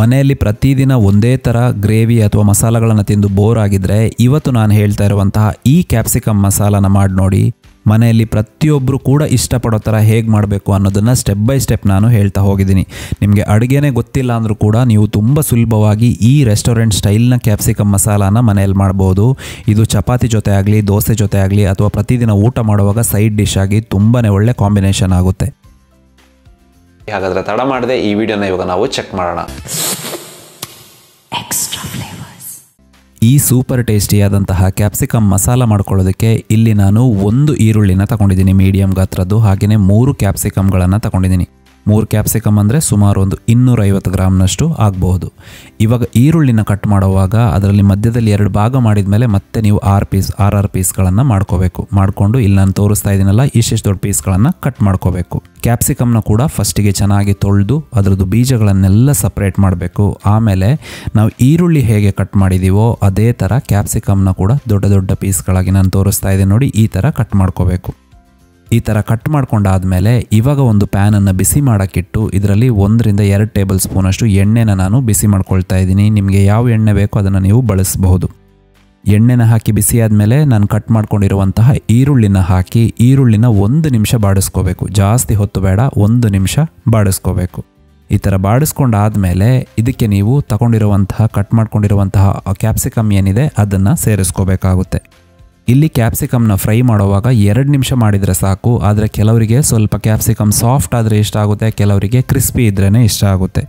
ಮನೆಯಲ್ಲಿ ಪ್ರತಿದಿನ ಒಂದೇ ಥರ ಗ್ರೇವಿ ಅಥವಾ ಮಸಾಲೆಗಳನ್ನು ತಿಂದು ಬೋರ್ ಆಗಿದ್ದರೆ ಇವತ್ತು ನಾನು ಹೇಳ್ತಾ ಇರುವಂತಹ ಈ ಕ್ಯಾಪ್ಸಿಕಮ್ ಮಸಾಲನ ಮಾಡಿ ನೋಡಿ ಮನೆಯಲ್ಲಿ ಪ್ರತಿಯೊಬ್ಬರು ಕೂಡ ಇಷ್ಟಪಡೋ ಥರ ಹೇಗೆ ಮಾಡಬೇಕು ಅನ್ನೋದನ್ನು ಸ್ಟೆಪ್ ಬೈ ಸ್ಟೆಪ್ ನಾನು ಹೇಳ್ತಾ ಹೋಗಿದ್ದೀನಿ ನಿಮಗೆ ಅಡುಗೆನೇ ಗೊತ್ತಿಲ್ಲ ಅಂದರೂ ಕೂಡ ನೀವು ತುಂಬ ಸುಲಭವಾಗಿ ಈ ರೆಸ್ಟೋರೆಂಟ್ ಸ್ಟೈಲ್ನ ಕ್ಯಾಪ್ಸಿಕಮ್ ಮಸಾಲಾನ ಮನೆಯಲ್ಲಿ ಮಾಡ್ಬೋದು ಇದು ಚಪಾತಿ ಜೊತೆ ಆಗಲಿ ದೋಸೆ ಜೊತೆ ಆಗಲಿ ಅಥವಾ ಪ್ರತಿದಿನ ಊಟ ಮಾಡುವಾಗ ಸೈಡ್ ಡಿಶ್ ಆಗಿ ತುಂಬಾ ಒಳ್ಳೆ ಕಾಂಬಿನೇಷನ್ ಆಗುತ್ತೆ ಹಾಗಾದ್ರೆ ತಡ ಮಾಡದೆ ಈ ವಿಡಿಯೋನ ಇವಾಗ ನಾವು ಚೆಕ್ ಮಾಡೋಣ ಈ ಸೂಪರ್ ಟೇಸ್ಟಿಯಾದಂತಹ ಕ್ಯಾಪ್ಸಿಕಮ್ ಮಸಾಲ ಮಾಡ್ಕೊಳ್ಳೋದಕ್ಕೆ ಇಲ್ಲಿ ನಾನು ಒಂದು ಈರುಳ್ಳಿನ ತಗೊಂಡಿದ್ದೀನಿ ಮೀಡಿಯಂ ಗಾತ್ರದ್ದು ಹಾಗೆಯೇ ಮೂರು ಕ್ಯಾಪ್ಸಿಕಮ್ಗಳನ್ನು ತಗೊಂಡಿದ್ದೀನಿ ಮೂರು ಕ್ಯಾಪ್ಸಿಕಮ್ ಅಂದರೆ ಸುಮಾರು ಒಂದು ಇನ್ನೂರೈವತ್ತು ಗ್ರಾಮ್ನಷ್ಟು ಆಗಬಹುದು ಇವಾಗ ಈರುಳ್ಳಿನ ಕಟ್ ಮಾಡುವಾಗ ಅದರಲ್ಲಿ ಮಧ್ಯದಲ್ಲಿ ಎರಡು ಭಾಗ ಮಾಡಿದ ಮೇಲೆ ಮತ್ತೆ ನೀವು ಆರು ಪೀಸ್ ಆರ್ ಆರು ಪೀಸ್ಗಳನ್ನು ಮಾಡ್ಕೋಬೇಕು ಮಾಡಿಕೊಂಡು ಇಲ್ಲಿ ನಾನು ತೋರಿಸ್ತಾ ಇದ್ದೀನಲ್ಲ ಇಷ್ಟಿಷ್ಟು ದೊಡ್ಡ ಪೀಸ್ಗಳನ್ನು ಕಟ್ ಮಾಡ್ಕೋಬೇಕು ಕ್ಯಾಪ್ಸಿಕಮ್ನ ಕೂಡ ಫಸ್ಟಿಗೆ ಚೆನ್ನಾಗಿ ತೊಳೆದು ಅದರದ್ದು ಬೀಜಗಳನ್ನೆಲ್ಲ ಸಪ್ರೇಟ್ ಮಾಡಬೇಕು ಆಮೇಲೆ ನಾವು ಈರುಳ್ಳಿ ಹೇಗೆ ಕಟ್ ಮಾಡಿದ್ದೀವೋ ಅದೇ ಥರ ಕ್ಯಾಪ್ಸಿಕಮ್ನ ಕೂಡ ದೊಡ್ಡ ದೊಡ್ಡ ಪೀಸ್ಗಳಾಗಿ ನಾನು ತೋರಿಸ್ತಾ ಇದ್ದೀನಿ ನೋಡಿ ಈ ಥರ ಕಟ್ ಮಾಡ್ಕೋಬೇಕು ಈ ಥರ ಕಟ್ ಮಾಡ್ಕೊಂಡಾದಮೇಲೆ ಇವಾಗ ಒಂದು ಪ್ಯಾನನ್ನು ಬಿಸಿ ಮಾಡೋಕ್ಕಿಟ್ಟು ಇದರಲ್ಲಿ ಒಂದರಿಂದ ಎರಡು ಟೇಬಲ್ ಸ್ಪೂನಷ್ಟು ಎಣ್ಣೆನ ನಾನು ಬಿಸಿ ಮಾಡ್ಕೊಳ್ತಾ ಇದ್ದೀನಿ ನಿಮಗೆ ಯಾವ ಎಣ್ಣೆ ಬೇಕೋ ಅದನ್ನು ನೀವು ಬಳಸಬಹುದು ಎಣ್ಣೆನ ಹಾಕಿ ಬಿಸಿ ಆದಮೇಲೆ ನಾನು ಕಟ್ ಮಾಡ್ಕೊಂಡಿರುವಂತಹ ಈರುಳ್ಳಿನ ಹಾಕಿ ಈರುಳ್ಳಿನ ಒಂದು ನಿಮಿಷ ಬಾಡಿಸ್ಕೋಬೇಕು ಜಾಸ್ತಿ ಹೊತ್ತು ಬೇಡ ಒಂದು ನಿಮಿಷ ಬಾಡಿಸ್ಕೋಬೇಕು ಈ ಥರ ಬಾಡಿಸ್ಕೊಂಡಾದಮೇಲೆ ಇದಕ್ಕೆ ನೀವು ತಗೊಂಡಿರುವಂತಹ ಕಟ್ ಮಾಡ್ಕೊಂಡಿರುವಂತಹ ಕ್ಯಾಪ್ಸಿಕಮ್ ಏನಿದೆ ಅದನ್ನು ಸೇರಿಸ್ಕೋಬೇಕಾಗುತ್ತೆ ಇಲ್ಲಿ ಕ್ಯಾಪ್ಸಿಕಮ್ನ ಫ್ರೈ ಮಾಡುವಾಗ ಎರಡು ನಿಮಿಷ ಮಾಡಿದರೆ ಸಾಕು ಆದರೆ ಕೆಲವರಿಗೆ ಸ್ವಲ್ಪ ಕ್ಯಾಪ್ಸಿಕಮ್ ಸಾಫ್ಟ್ ಆದರೆ ಇಷ್ಟ ಆಗುತ್ತೆ ಕೆಲವರಿಗೆ ಕ್ರಿಸ್ಪಿ ಇದ್ರೇ ಇಷ್ಟ ಆಗುತ್ತೆ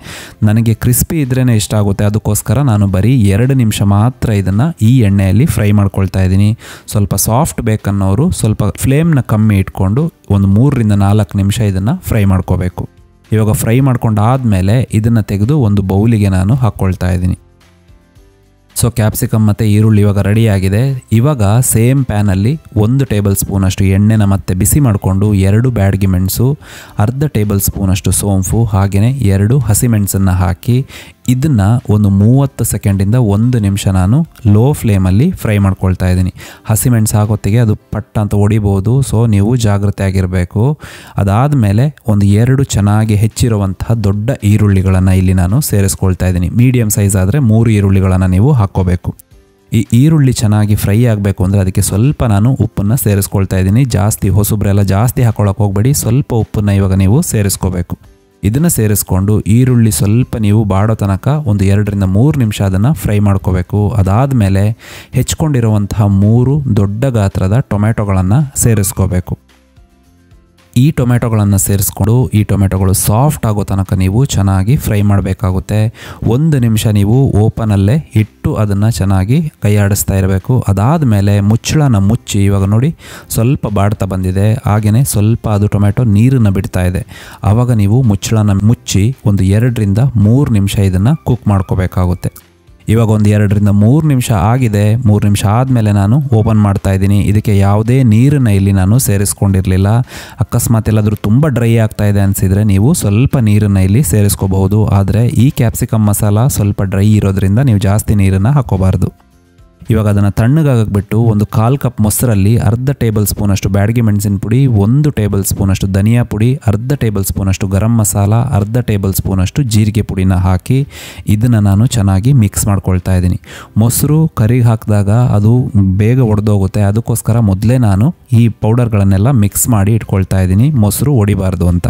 ನನಗೆ ಕ್ರಿಸ್ಪಿ ಇದ್ರೇ ಇಷ್ಟ ಆಗುತ್ತೆ ಅದಕ್ಕೋಸ್ಕರ ನಾನು ಬರೀ ಎರಡು ನಿಮಿಷ ಮಾತ್ರ ಇದನ್ನು ಈ ಎಣ್ಣೆಯಲ್ಲಿ ಫ್ರೈ ಮಾಡ್ಕೊಳ್ತಾ ಇದ್ದೀನಿ ಸ್ವಲ್ಪ ಸಾಫ್ಟ್ ಬೇಕನ್ನೋರು ಸ್ವಲ್ಪ ಫ್ಲೇಮ್ನ ಕಮ್ಮಿ ಇಟ್ಕೊಂಡು ಒಂದು ಮೂರರಿಂದ ನಾಲ್ಕು ನಿಮಿಷ ಇದನ್ನು ಫ್ರೈ ಮಾಡ್ಕೋಬೇಕು ಇವಾಗ ಫ್ರೈ ಮಾಡ್ಕೊಂಡಾದ ಮೇಲೆ ಇದನ್ನು ತೆಗೆದು ಒಂದು ಬೌಲಿಗೆ ನಾನು ಹಾಕ್ಕೊಳ್ತಾ ಇದ್ದೀನಿ ಸೊ ಕ್ಯಾಪ್ಸಿಕಮ್ ಮತ್ತು ಈರುಳ್ಳಿ ಇವಾಗ ರೆಡಿಯಾಗಿದೆ ಇವಾಗ ಸೇಮ್ ಪ್ಯಾನಲ್ಲಿ ಒಂದು ಟೇಬಲ್ ಸ್ಪೂನಷ್ಟು ಎಣ್ಣೆನ ಮತ್ತೆ ಬಿಸಿ ಮಾಡಿಕೊಂಡು ಎರಡು ಬ್ಯಾಡ್ಗೆ ಮೆಣಸು ಅರ್ಧ ಟೇಬಲ್ ಸ್ಪೂನಷ್ಟು ಸೋಂಪು ಹಾಗೆಯೇ ಎರಡು ಹಸಿಮೆಣಸನ್ನು ಹಾಕಿ ಇದನ್ನು ಒಂದು ಮೂವತ್ತು ಸೆಕೆಂಡಿಂದ ಒಂದು ನಿಮಿಷ ನಾನು ಲೋ ಫ್ಲೇಮಲ್ಲಿ ಫ್ರೈ ಮಾಡ್ಕೊಳ್ತಾ ಇದ್ದೀನಿ ಹಸಿಮೆಣಸು ಹಾಕೋತ್ತಿಗೆ ಅದು ಪಟ್ಟ ಅಂತ ಹೊಡಿಬೋದು ಸೊ ನೀವು ಜಾಗ್ರತೆ ಆಗಿರಬೇಕು ಮೇಲೆ ಒಂದು ಎರಡು ಚೆನ್ನಾಗಿ ಹೆಚ್ಚಿರುವಂತಹ ದೊಡ್ಡ ಈರುಳ್ಳಿಗಳನ್ನು ಇಲ್ಲಿ ನಾನು ಸೇರಿಸ್ಕೊಳ್ತಾ ಇದ್ದೀನಿ ಮೀಡಿಯಮ್ ಸೈಜ್ ಆದರೆ ಮೂರು ಈರುಳ್ಳಿಗಳನ್ನು ನೀವು ಹಾಕ್ಕೋಬೇಕು ಈ ಈರುಳ್ಳಿ ಚೆನ್ನಾಗಿ ಫ್ರೈ ಆಗಬೇಕು ಅಂದರೆ ಅದಕ್ಕೆ ಸ್ವಲ್ಪ ನಾನು ಉಪ್ಪನ್ನು ಸೇರಿಸ್ಕೊಳ್ತಾ ಇದ್ದೀನಿ ಜಾಸ್ತಿ ಹೊಸಬ್ರೆಲ್ಲ ಜಾಸ್ತಿ ಹಾಕೊಳಕ್ಕೆ ಹೋಗಬೇಡಿ ಸ್ವಲ್ಪ ಉಪ್ಪನ್ನು ಇವಾಗ ನೀವು ಸೇರಿಸ್ಕೋಬೇಕು ಇದನ್ನು ಸೇರಿಸ್ಕೊಂಡು ಈರುಳ್ಳಿ ಸ್ವಲ್ಪ ನೀವು ಬಾಡೋ ತನಕ ಒಂದು ಎರಡರಿಂದ ಮೂರು ನಿಮಿಷ ಅದನ್ನು ಫ್ರೈ ಮಾಡ್ಕೋಬೇಕು ಅದಾದ ಮೇಲೆ ಹೆಚ್ಕೊಂಡಿರುವಂತಹ ಮೂರು ದೊಡ್ಡ ಗಾತ್ರದ ಟೊಮೆಟೊಗಳನ್ನು ಸೇರಿಸ್ಕೋಬೇಕು ಈ ಟೊಮೆಟೊಗಳನ್ನು ಸೇರಿಸ್ಕೊಂಡು ಈ ಟೊಮೆಟೊಗಳು ಸಾಫ್ಟ್ ಆಗೋ ತನಕ ನೀವು ಚೆನ್ನಾಗಿ ಫ್ರೈ ಮಾಡಬೇಕಾಗುತ್ತೆ ಒಂದು ನಿಮಿಷ ನೀವು ಓಪನಲ್ಲೇ ಇಟ್ಟು ಅದನ್ನು ಚೆನ್ನಾಗಿ ಕೈಯಾಡಿಸ್ತಾ ಇರಬೇಕು ಅದಾದ ಮೇಲೆ ಮುಚ್ಚಳನ ಮುಚ್ಚಿ ಇವಾಗ ನೋಡಿ ಸ್ವಲ್ಪ ಬಾಡ್ತಾ ಬಂದಿದೆ ಹಾಗೆಯೇ ಸ್ವಲ್ಪ ಅದು ಟೊಮೆಟೊ ನೀರನ್ನು ಬಿಡ್ತಾ ಇದೆ ಆವಾಗ ನೀವು ಮುಚ್ಚಳನ ಮುಚ್ಚಿ ಒಂದು ಎರಡರಿಂದ ಮೂರು ನಿಮಿಷ ಇದನ್ನು ಕುಕ್ ಮಾಡ್ಕೋಬೇಕಾಗುತ್ತೆ ಇವಾಗ ಒಂದು ಎರಡರಿಂದ ಮೂರು ನಿಮಿಷ ಆಗಿದೆ ಮೂರು ನಿಮಿಷ ಆದಮೇಲೆ ನಾನು ಓಪನ್ ಮಾಡ್ತಾ ಇದ್ದೀನಿ ಇದಕ್ಕೆ ಯಾವುದೇ ನೀರನ್ನು ಇಲ್ಲಿ ನಾನು ಸೇರಿಸ್ಕೊಂಡಿರಲಿಲ್ಲ ಅಕಸ್ಮಾತ್ ಎಲ್ಲಾದರೂ ತುಂಬ ಡ್ರೈ ಆಗ್ತಾ ಇದೆ ಅನಿಸಿದರೆ ನೀವು ಸ್ವಲ್ಪ ನೀರನ್ನು ಇಲ್ಲಿ ಸೇರಿಸ್ಕೋಬಹುದು ಆದರೆ ಈ ಕ್ಯಾಪ್ಸಿಕಮ್ ಮಸಾಲ ಸ್ವಲ್ಪ ಡ್ರೈ ಇರೋದ್ರಿಂದ ನೀವು ಜಾಸ್ತಿ ನೀರನ್ನು ಹಾಕೋಬಾರ್ದು ಇವಾಗ ಅದನ್ನು ತಣ್ಣಗಾಗಬಿಟ್ಟು ಒಂದು ಕಾಲು ಕಪ್ ಮೊಸರಲ್ಲಿ ಅರ್ಧ ಟೇಬಲ್ ಸ್ಪೂನಷ್ಟು ಬ್ಯಾಡಗಿ ಮೆಣಸಿನ ಪುಡಿ ಒಂದು ಟೇಬಲ್ ಸ್ಪೂನಷ್ಟು ಧನಿಯಾ ಪುಡಿ ಅರ್ಧ ಟೇಬಲ್ ಸ್ಪೂನಷ್ಟು ಗರಂ ಮಸಾಲ ಅರ್ಧ ಟೇಬಲ್ ಸ್ಪೂನಷ್ಟು ಜೀರಿಗೆ ಪುಡಿನ ಹಾಕಿ ಇದನ್ನು ನಾನು ಚೆನ್ನಾಗಿ ಮಿಕ್ಸ್ ಮಾಡ್ಕೊಳ್ತಾ ಇದ್ದೀನಿ ಮೊಸರು ಕರಿಗೆ ಹಾಕಿದಾಗ ಅದು ಬೇಗ ಒಡೆದೋಗುತ್ತೆ ಅದಕ್ಕೋಸ್ಕರ ಮೊದಲೇ ನಾನು ಈ ಪೌಡರ್ಗಳನ್ನೆಲ್ಲ ಮಿಕ್ಸ್ ಮಾಡಿ ಇಟ್ಕೊಳ್ತಾ ಇದ್ದೀನಿ ಮೊಸರು ಒಡಿಬಾರ್ದು ಅಂತ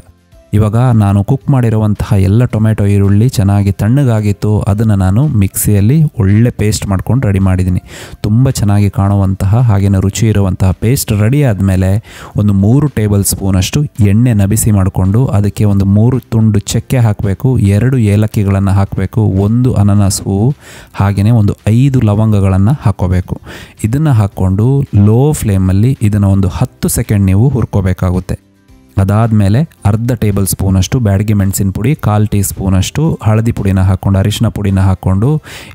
ಇವಾಗ ನಾನು ಕುಕ್ ಮಾಡಿರುವಂತಹ ಎಲ್ಲ ಟೊಮೆಟೊ ಈರುಳ್ಳಿ ಚೆನ್ನಾಗಿ ತಣ್ಣಗಾಗಿತ್ತು ಅದನ್ನು ನಾನು ಮಿಕ್ಸಿಯಲ್ಲಿ ಒಳ್ಳೆ ಪೇಸ್ಟ್ ಮಾಡ್ಕೊಂಡು ರೆಡಿ ಮಾಡಿದ್ದೀನಿ ತುಂಬ ಚೆನ್ನಾಗಿ ಕಾಣುವಂತಹ ಹಾಗೆಯೇ ರುಚಿ ಇರುವಂತಹ ಪೇಸ್ಟ್ ರೆಡಿ ಆದಮೇಲೆ ಒಂದು ಮೂರು ಟೇಬಲ್ ಸ್ಪೂನಷ್ಟು ಎಣ್ಣೆ ನಬಿಸಿ ಮಾಡಿಕೊಂಡು ಅದಕ್ಕೆ ಒಂದು ಮೂರು ತುಂಡು ಚಕ್ಕೆ ಹಾಕಬೇಕು ಎರಡು ಏಲಕ್ಕಿಗಳನ್ನು ಹಾಕಬೇಕು ಒಂದು ಅನನಸ್ ಹೂವು ಹಾಗೆಯೇ ಒಂದು ಐದು ಲವಂಗಗಳನ್ನು ಹಾಕ್ಕೋಬೇಕು ಇದನ್ನು ಹಾಕ್ಕೊಂಡು ಲೋ ಫ್ಲೇಮಲ್ಲಿ ಇದನ್ನು ಒಂದು ಹತ್ತು ಸೆಕೆಂಡ್ ನೀವು ಹುರ್ಕೋಬೇಕಾಗುತ್ತೆ ಅದಾದಮೇಲೆ ಅರ್ಧ ಟೇಬಲ್ ಸ್ಪೂನಷ್ಟು ಬ್ಯಾಡಿಗೆ ಮೆಣಸಿನ ಪುಡಿ ಕಾಲು ಟೀ ಸ್ಪೂನಷ್ಟು ಹಳದಿ ಪುಡಿನ ಹಾಕ್ಕೊಂಡು ಅರಿಶಿನ ಪುಡಿನ ಹಾಕ್ಕೊಂಡು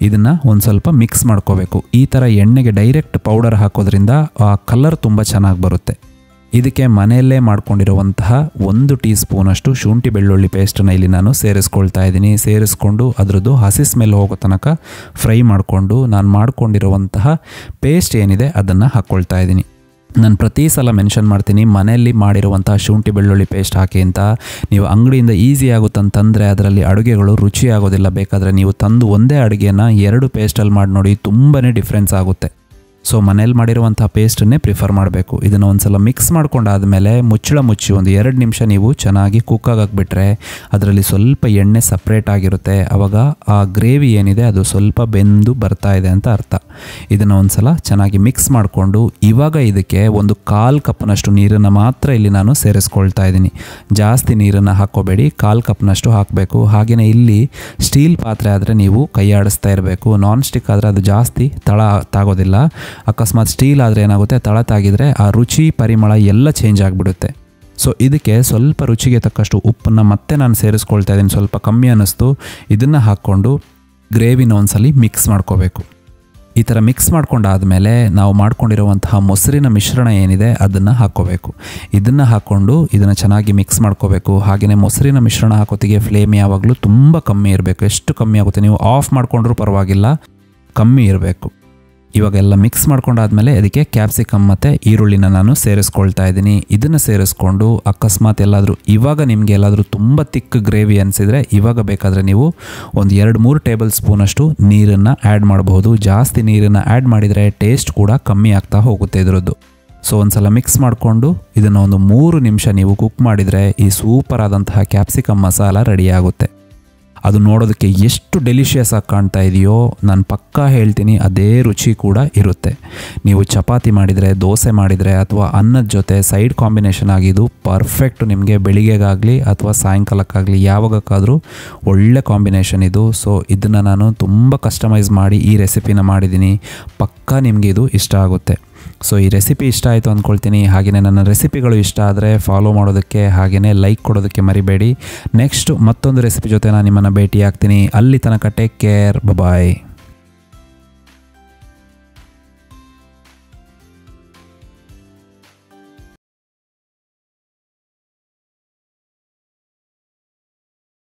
ಇದನ್ನು ಒಂದು ಸ್ವಲ್ಪ ಮಿಕ್ಸ್ ಮಾಡ್ಕೋಬೇಕು ಈ ಥರ ಎಣ್ಣೆಗೆ ಡೈರೆಕ್ಟ್ ಪೌಡರ್ ಹಾಕೋದ್ರಿಂದ ಆ ಕಲರ್ ತುಂಬ ಚೆನ್ನಾಗಿ ಬರುತ್ತೆ ಇದಕ್ಕೆ ಮನೆಯಲ್ಲೇ ಮಾಡ್ಕೊಂಡಿರುವಂತಹ ಒಂದು ಟೀ ಸ್ಪೂನಷ್ಟು ಶುಂಠಿ ಬೆಳ್ಳುಳ್ಳಿ ಪೇಸ್ಟನ್ನ ಇಲ್ಲಿ ನಾನು ಸೇರಿಸ್ಕೊಳ್ತಾ ಇದ್ದೀನಿ ಸೇರಿಸ್ಕೊಂಡು ಅದರದ್ದು ಹಸಿ ಸ್ಮೆಲ್ ಹೋಗೋ ತನಕ ಫ್ರೈ ಮಾಡಿಕೊಂಡು ನಾನು ಮಾಡ್ಕೊಂಡಿರುವಂತಹ ಪೇಸ್ಟ್ ಏನಿದೆ ಅದನ್ನು ಹಾಕ್ಕೊಳ್ತಾ ಇದ್ದೀನಿ ನಾನು ಪ್ರತಿ ಸಲ ಮೆನ್ಷನ್ ಮಾಡ್ತೀನಿ ಮನೆಯಲ್ಲಿ ಮಾಡಿರುವಂಥ ಶುಂಠಿ ಬೆಳ್ಳುಳ್ಳಿ ಪೇಸ್ಟ್ ಹಾಕಿ ಅಂತ ನೀವು ಅಂಗಡಿಯಿಂದ ಈಸಿ ಆಗುತ್ತಂತಂದರೆ ಅದರಲ್ಲಿ ಅಡುಗೆಗಳು ರುಚಿಯಾಗೋದಿಲ್ಲ ಬೇಕಾದರೆ ನೀವು ತಂದು ಒಂದೇ ಅಡುಗೆನ ಎರಡು ಪೇಸ್ಟಲ್ಲಿ ಮಾಡಿ ನೋಡಿ ತುಂಬಾ ಡಿಫ್ರೆನ್ಸ್ ಆಗುತ್ತೆ ಸೊ ಮನೇಲಿ ಮಾಡಿರುವಂಥ ಪೇಸ್ಟನ್ನೇ ಪ್ರಿಫರ್ ಮಾಡಬೇಕು ಇದನ್ನು ಒಂದು ಸಲ ಮಿಕ್ಸ್ ಮಾಡ್ಕೊಂಡಾದಮೇಲೆ ಮುಚ್ಚಳ ಮುಚ್ಚಿ ಒಂದು ಎರಡು ನಿಮಿಷ ನೀವು ಚೆನ್ನಾಗಿ ಕುಕ್ಕಾಗಾಕ್ಬಿಟ್ರೆ ಅದರಲ್ಲಿ ಸ್ವಲ್ಪ ಎಣ್ಣೆ ಸಪ್ರೇಟ್ ಆಗಿರುತ್ತೆ ಆವಾಗ ಆ ಗ್ರೇವಿ ಏನಿದೆ ಅದು ಸ್ವಲ್ಪ ಬೆಂದು ಬರ್ತಾ ಇದೆ ಅಂತ ಅರ್ಥ ಇದನ್ನು ಒಂದು ಸಲ ಚೆನ್ನಾಗಿ ಮಿಕ್ಸ್ ಮಾಡಿಕೊಂಡು ಇವಾಗ ಇದಕ್ಕೆ ಒಂದು ಕಾಲು ಕಪ್ನಷ್ಟು ನೀರನ್ನು ಮಾತ್ರ ಇಲ್ಲಿ ನಾನು ಸೇರಿಸ್ಕೊಳ್ತಾ ಇದ್ದೀನಿ ಜಾಸ್ತಿ ನೀರನ್ನು ಹಾಕೋಬೇಡಿ ಕಾಲು ಕಪ್ನಷ್ಟು ಹಾಕಬೇಕು ಹಾಗೆಯೇ ಇಲ್ಲಿ ಸ್ಟೀಲ್ ಪಾತ್ರೆ ಆದರೆ ನೀವು ಕೈಯಾಡಿಸ್ತಾ ಇರಬೇಕು ನಾನ್ ಸ್ಟಿಕ್ ಆದರೆ ಅದು ಜಾಸ್ತಿ ತಳ ತಾಗೋದಿಲ್ಲ ಅಕಸ್ಮಾತ್ ಸ್ಟೀಲ್ ಆದರೆ ಏನಾಗುತ್ತೆ ತಳ ಆ ರುಚಿ ಪರಿಮಳ ಎಲ್ಲ ಚೇಂಜ್ ಆಗಿಬಿಡುತ್ತೆ ಸೊ ಇದಕ್ಕೆ ಸ್ವಲ್ಪ ರುಚಿಗೆ ತಕ್ಕಷ್ಟು ಉಪ್ಪನ್ನು ಮತ್ತೆ ನಾನು ಸೇರಿಸ್ಕೊಳ್ತಾ ಇದ್ದೀನಿ ಸ್ವಲ್ಪ ಕಮ್ಮಿ ಅನ್ನಿಸ್ತು ಇದನ್ನು ಹಾಕ್ಕೊಂಡು ಗ್ರೇವಿನ ಒಂದ್ಸಲಿ ಮಿಕ್ಸ್ ಮಾಡ್ಕೋಬೇಕು ಈ ಥರ ಮಿಕ್ಸ್ ಮಾಡ್ಕೊಂಡಾದಮೇಲೆ ನಾವು ಮಾಡ್ಕೊಂಡಿರುವಂತಹ ಮೊಸರಿನ ಮಿಶ್ರಣ ಏನಿದೆ ಅದನ್ನು ಹಾಕ್ಕೋಬೇಕು ಇದನ್ನು ಹಾಕ್ಕೊಂಡು ಇದನ್ನು ಚೆನ್ನಾಗಿ ಮಿಕ್ಸ್ ಮಾಡ್ಕೋಬೇಕು ಹಾಗೆಯೇ ಮೊಸರಿನ ಮಿಶ್ರಣ ಹಾಕೋತಿಗೆ ಫ್ಲೇಮ್ ಯಾವಾಗಲೂ ತುಂಬ ಕಮ್ಮಿ ಇರಬೇಕು ಎಷ್ಟು ಕಮ್ಮಿ ಆಗುತ್ತೆ ನೀವು ಆಫ್ ಮಾಡಿಕೊಂಡ್ರೂ ಪರವಾಗಿಲ್ಲ ಕಮ್ಮಿ ಇರಬೇಕು ಇವಾಗೆಲ್ಲ ಮಿಕ್ಸ್ ಮಾಡ್ಕೊಂಡಾದ್ಮೇಲೆ ಅದಕ್ಕೆ ಕ್ಯಾಪ್ಸಿಕಮ್ ಮತ್ತು ಈರುಳ್ಳಿನ ನಾನು ಸೇರಿಸ್ಕೊಳ್ತಾ ಇದ್ದೀನಿ ಇದನ್ನು ಸೇರಿಸ್ಕೊಂಡು ಅಕಸ್ಮಾತ್ ಎಲ್ಲಾದರೂ ಇವಾಗ ನಿಮಗೆ ಎಲ್ಲಾದರೂ ತುಂಬ ತಿಕ್ಕ ಗ್ರೇವಿ ಅನಿಸಿದರೆ ಇವಾಗ ಬೇಕಾದರೆ ನೀವು ಒಂದು ಎರಡು ಮೂರು ಟೇಬಲ್ ಸ್ಪೂನಷ್ಟು ನೀರನ್ನು ಆ್ಯಡ್ ಮಾಡಬಹುದು ಜಾಸ್ತಿ ನೀರನ್ನು ಆ್ಯಡ್ ಮಾಡಿದರೆ ಟೇಸ್ಟ್ ಕೂಡ ಕಮ್ಮಿ ಆಗ್ತಾ ಹೋಗುತ್ತೆ ಇದರದ್ದು ಸೊ ಒಂದು ಸಲ ಮಿಕ್ಸ್ ಮಾಡಿಕೊಂಡು ಇದನ್ನು ಒಂದು ಮೂರು ನಿಮಿಷ ನೀವು ಕುಕ್ ಮಾಡಿದರೆ ಈ ಸೂಪರ್ ಆದಂತಹ ಕ್ಯಾಪ್ಸಿಕಮ್ ಮಸಾಲ ರೆಡಿಯಾಗುತ್ತೆ ಅದು ನೋಡೋದಕ್ಕೆ ಎಷ್ಟು ಡೆಲಿಷಿಯಸ್ ಆಗಿ ಕಾಣ್ತಾ ಇದೆಯೋ ನಾನು ಪಕ್ಕಾ ಹೇಳ್ತೀನಿ ಅದೇ ರುಚಿ ಕೂಡ ಇರುತ್ತೆ ನೀವು ಚಪಾತಿ ಮಾಡಿದರೆ ದೋಸೆ ಮಾಡಿದರೆ ಅಥವಾ ಅನ್ನದ ಜೊತೆ ಸೈಡ್ ಕಾಂಬಿನೇಷನ್ ಆಗಿದ್ದು ಪರ್ಫೆಕ್ಟ್ ನಿಮಗೆ ಬೆಳಿಗ್ಗೆಗಾಗಲಿ ಅಥವಾ ಸಾಯಂಕಾಲಕ್ಕಾಗಲಿ ಯಾವಾಗಕ್ಕಾದರೂ ಒಳ್ಳೆ ಕಾಂಬಿನೇಷನ್ ಇದು ಸೊ ಇದನ್ನು ನಾನು ತುಂಬ ಕಸ್ಟಮೈಸ್ ಮಾಡಿ ಈ ರೆಸಿಪಿನ ಮಾಡಿದ್ದೀನಿ ಪಕ್ಕಾ ನಿಮಗೆ ಇದು ಇಷ್ಟ ಆಗುತ್ತೆ ಸೊ ಈ ರೆಸಿಪಿ ಇಷ್ಟ ಆಯಿತು ಅಂದ್ಕೊಳ್ತೀನಿ ಹಾಗೆಯೇ ನನ್ನ ರೆಸಿಪಿಗಳು ಇಷ್ಟ ಆದರೆ ಫಾಲೋ ಮಾಡೋದಕ್ಕೆ ಹಾಗೆಯೇ ಲೈಕ್ ಕೊಡೋದಕ್ಕೆ ಮರಿಬೇಡಿ ನೆಕ್ಸ್ಟ್ ಮತ್ತೊಂದು ರೆಸಿಪಿ ಜೊತೆ ನಾನು ನಿಮ್ಮನ್ನು ಭೇಟಿಯಾಗ್ತೀನಿ ಅಲ್ಲಿ ತನಕ ಟೇಕ್ ಕೇರ್ ಬಬಾಯ್